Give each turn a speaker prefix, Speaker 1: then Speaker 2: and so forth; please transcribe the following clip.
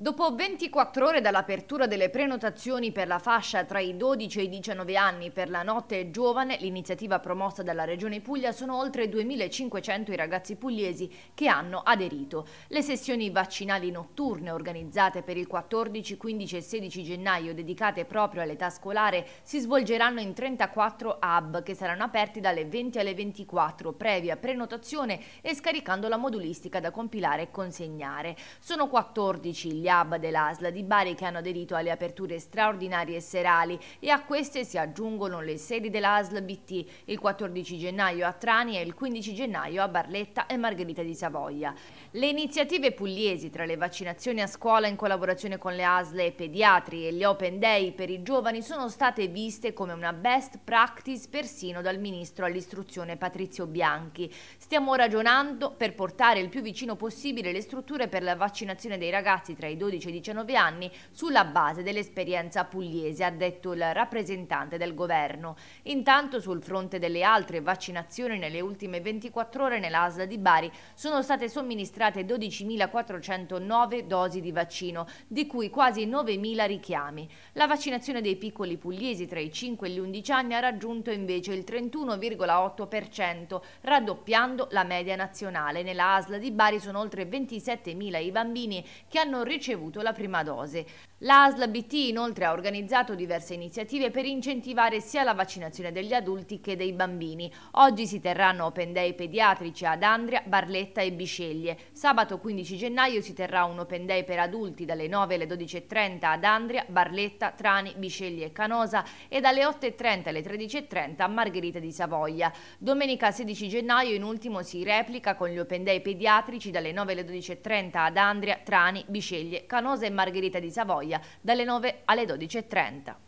Speaker 1: Dopo 24 ore dall'apertura delle prenotazioni per la fascia tra i 12 e i 19 anni per la Notte Giovane, l'iniziativa promossa dalla Regione Puglia, sono oltre 2.500 i ragazzi pugliesi che hanno aderito. Le sessioni vaccinali notturne organizzate per il 14, 15 e 16 gennaio dedicate proprio all'età scolare si svolgeranno in 34 hub che saranno aperti dalle 20 alle 24, previa prenotazione e scaricando la modulistica da compilare e consegnare. Sono 14 gli hub dell'ASL di Bari che hanno aderito alle aperture straordinarie serali e a queste si aggiungono le sedi dell'ASL BT il 14 gennaio a Trani e il 15 gennaio a Barletta e Margherita di Savoia. Le iniziative pugliesi tra le vaccinazioni a scuola in collaborazione con le ASL e pediatri e gli Open Day per i giovani sono state viste come una best practice persino dal ministro all'istruzione Patrizio Bianchi. Stiamo ragionando per portare il più vicino possibile le strutture per la vaccinazione dei ragazzi tra i 12 e 19 anni sulla base dell'esperienza pugliese, ha detto il rappresentante del governo. Intanto sul fronte delle altre vaccinazioni nelle ultime 24 ore nell'ASL di Bari sono state somministrate 12.409 dosi di vaccino, di cui quasi 9.000 richiami. La vaccinazione dei piccoli pugliesi tra i 5 e gli 11 anni ha raggiunto invece il 31,8%, raddoppiando la media nazionale. Nella ASL di Bari sono oltre 27.000 i bambini che hanno ricevuto ricevuto la prima dose. L'ASL BT inoltre ha organizzato diverse iniziative per incentivare sia la vaccinazione degli adulti che dei bambini. Oggi si terranno open day pediatrici ad Andria, Barletta e Bisceglie. Sabato 15 gennaio si terrà un open day per adulti dalle 9 alle 12.30 ad Andria, Barletta, Trani, Bisceglie e Canosa e dalle 8.30 alle 13.30 a Margherita di Savoia. Domenica 16 gennaio in ultimo si replica con gli open day pediatrici dalle 9 alle 12.30 ad Andria, Trani, Bisceglie Sceglie, Canosa e Margherita di Savoia dalle 9 alle 12.30.